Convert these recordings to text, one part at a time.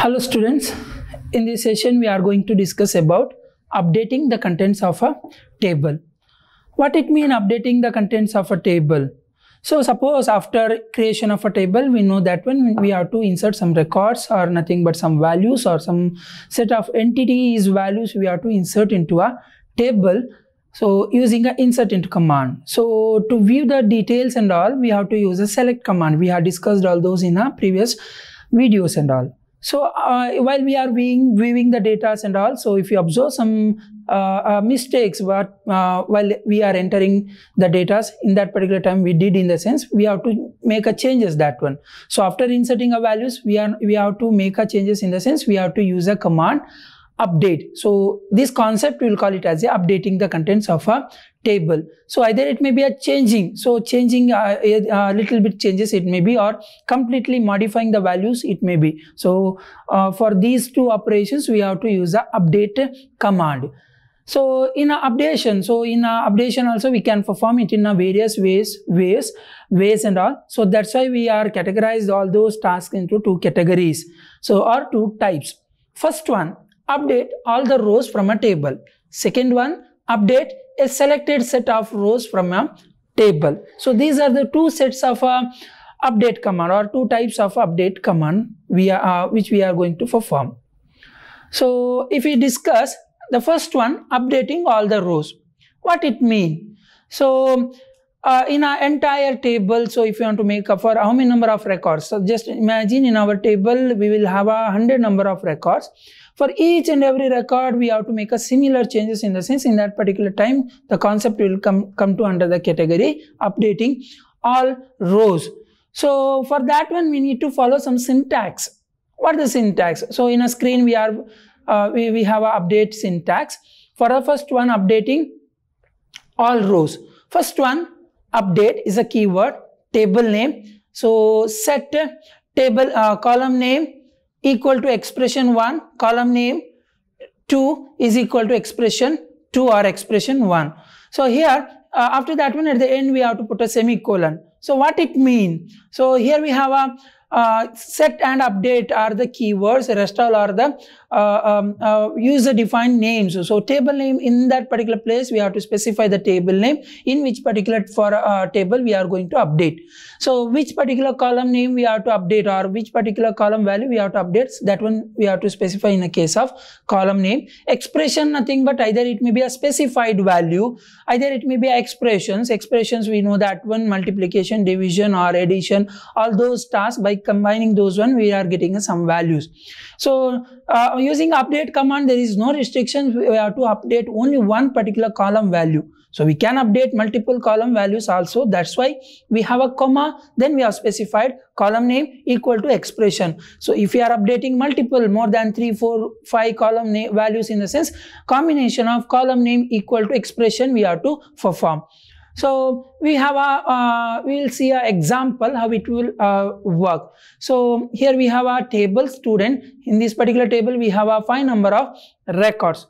Hello students, in this session we are going to discuss about updating the contents of a table. What it mean updating the contents of a table? So suppose after creation of a table, we know that when we have to insert some records or nothing but some values or some set of entities values we have to insert into a table. So using an insert into command. So to view the details and all, we have to use a select command. We have discussed all those in our previous videos and all. So uh, while we are viewing the data and all, so if you observe some uh, uh, mistakes what, uh, while we are entering the data in that particular time we did in the sense we have to make a changes that one. So after inserting our values we are we have to make a changes in the sense we have to use a command update. So this concept we'll call it as a updating the contents of a table. So either it may be a changing. So changing uh, a, a, little bit changes it may be or completely modifying the values it may be. So uh, for these two operations we have to use a update command. So in a updation, so in a updation also we can perform it in a various ways, ways, ways and all. So that's why we are categorized all those tasks into two categories. So or two types. First one, update all the rows from a table. Second one, update a selected set of rows from a table. So these are the two sets of uh, update command or two types of update command we are, uh, which we are going to perform. So if we discuss the first one, updating all the rows, what it mean? So uh, in our entire table so if you want to make up for how many number of records so just imagine in our table we will have a hundred number of records for each and every record we have to make a similar changes in the sense in that particular time the concept will come come to under the category updating all rows so for that one we need to follow some syntax what is the syntax so in a screen we are uh, we, we have a update syntax for the first one updating all rows first one update is a keyword table name so set table uh, column name equal to expression 1 column name 2 is equal to expression 2 or expression 1 so here uh, after that one at the end we have to put a semicolon so what it mean so here we have a uh, set and update are the keywords rest all are the uh, um, uh, user defined names so table name in that particular place we have to specify the table name in which particular for uh, table we are going to update so which particular column name we have to update or which particular column value we have to update that one we have to specify in the case of column name expression nothing but either it may be a specified value either it may be expressions expressions we know that one multiplication division or addition all those tasks by combining those one, we are getting some values. So uh, using update command, there is no restriction. We have to update only one particular column value. So we can update multiple column values also. That's why we have a comma. Then we have specified column name equal to expression. So if we are updating multiple more than three, four, five column values in the sense combination of column name equal to expression we have to perform. So we have a, uh, we'll see an example how it will uh, work. So here we have a table student. In this particular table, we have a fine number of records.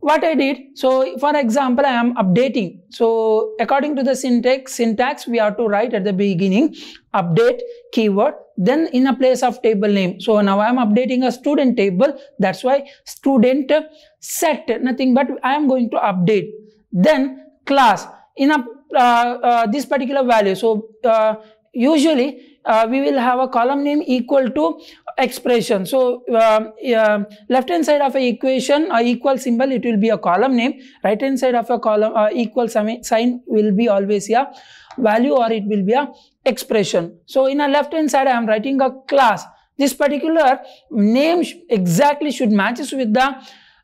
What I did, so for example, I am updating. So according to the syntax, syntax, we have to write at the beginning, update keyword, then in a place of table name. So now I am updating a student table. That's why student set, nothing but I am going to update. Then class, in a uh, uh, this particular value. So uh, usually we will have a column name equal to expression. So uh, uh, left hand side of a equation a equal symbol it will be a column name. Right hand side of a column uh, equal sign will be always a value or it will be a expression. So in a left hand side I am writing a class. This particular name exactly should matches with the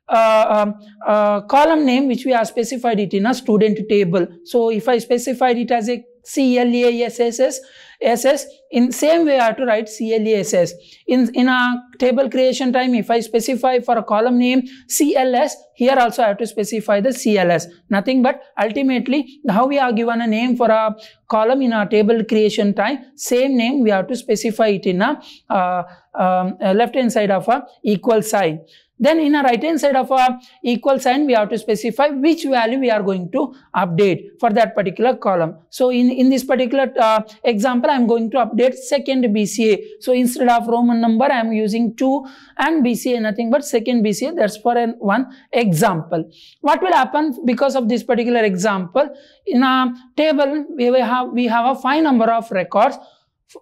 uh, um, uh, column name which we have specified it in a student table. So if I specified it as a CLASSS, SS. In same way, I have to write CLESS. In, in a table creation time, if I specify for a column name CLS, here also I have to specify the CLS. Nothing but ultimately how we are given a name for a column in our table creation time, same name we have to specify it in a uh, um, left hand side of a equal sign. Then in a right hand side of a equal sign, we have to specify which value we are going to update for that particular column. So in, in this particular uh, example, example, I'm going to update second BCA. So instead of Roman number, I'm using 2 and BCA nothing but second BCA. That's for an one example. What will happen because of this particular example? In a table, we have, we have a fine number of records.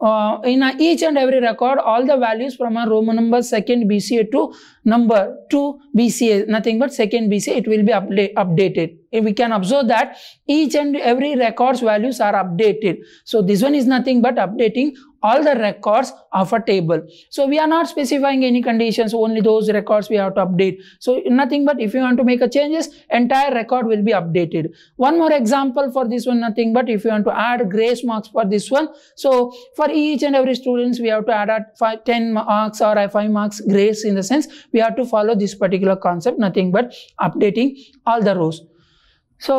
Uh, in a, each and every record all the values from a Roman number second BCA to number 2 BCA nothing but second BCA it will be update, updated we can observe that each and every records values are updated. So this one is nothing but updating all the records of a table. So we are not specifying any conditions, only those records we have to update. So nothing but if you want to make a changes, entire record will be updated. One more example for this one, nothing but if you want to add grace marks for this one. So for each and every students, we have to add at five, 10 marks or 5 marks grace in the sense we have to follow this particular concept, nothing but updating all the rows. So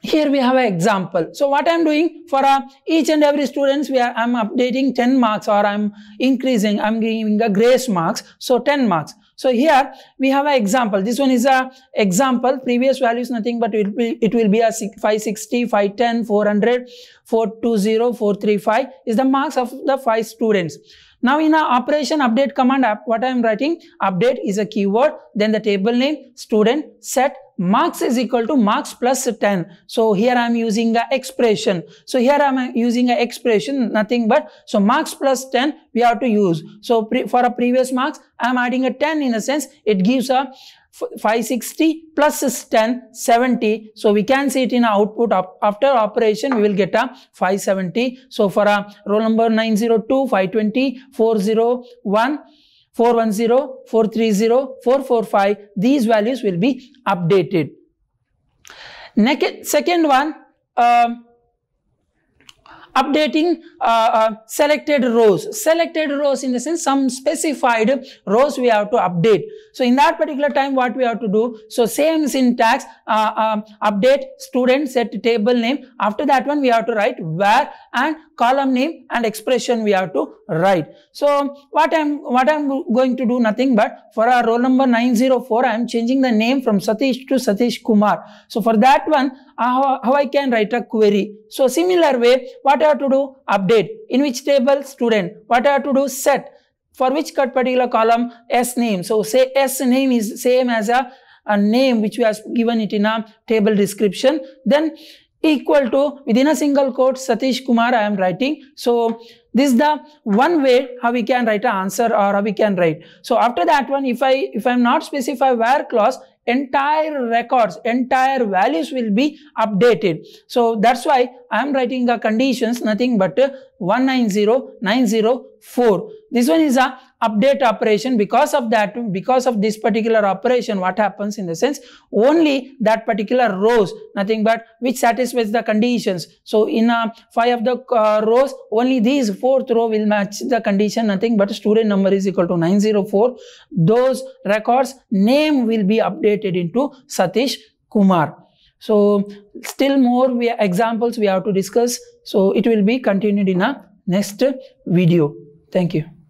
here we have an example. So what I'm doing for uh, each and every students, we are, I'm updating 10 marks or I'm increasing, I'm giving a grace marks. So 10 marks. So here we have an example. This one is a example. Previous values nothing but it will be, it will be a 560, 510, 400, 420, 435 is the marks of the five students. Now in our operation update command app, what I am writing, update is a keyword, then the table name, student, set, marks is equal to marks plus 10. So here I am using a expression. So here I am using an expression, nothing but, so marks plus 10 we have to use. So for a previous marks, I am adding a 10 in a sense, it gives a 560 plus is 10, 70. So we can see it in output. After operation, we will get a 570. So for a roll number 902, 520, 401, 410, 430, 445, these values will be updated. Next, second one, um, updating uh, uh, selected rows. Selected rows in the sense some specified rows we have to update. So in that particular time what we have to do, so same syntax, uh, um, update student set table name. After that one we have to write where and column name and expression we have to write. So what I'm what I'm going to do nothing but for our roll number 904 I am changing the name from Satish to Satish Kumar. So for that one how, how I can write a query. So similar way what I have to do update in which table student what I have to do set for which particular column S name. So say S name is same as a a name which we have given it in a table description. Then equal to within a single quote Satish Kumar I am writing. So this is the one way how we can write an answer or how we can write. So after that one if I if I am not specify where clause entire records, entire values will be updated. So that's why I am writing the conditions nothing but 190904. This one is a update operation because of that because of this particular operation what happens in the sense only that particular rows nothing but which satisfies the conditions so in a five of the uh, rows only these fourth row will match the condition nothing but student number is equal to 904 those records name will be updated into satish kumar so still more we examples we have to discuss so it will be continued in a next video thank you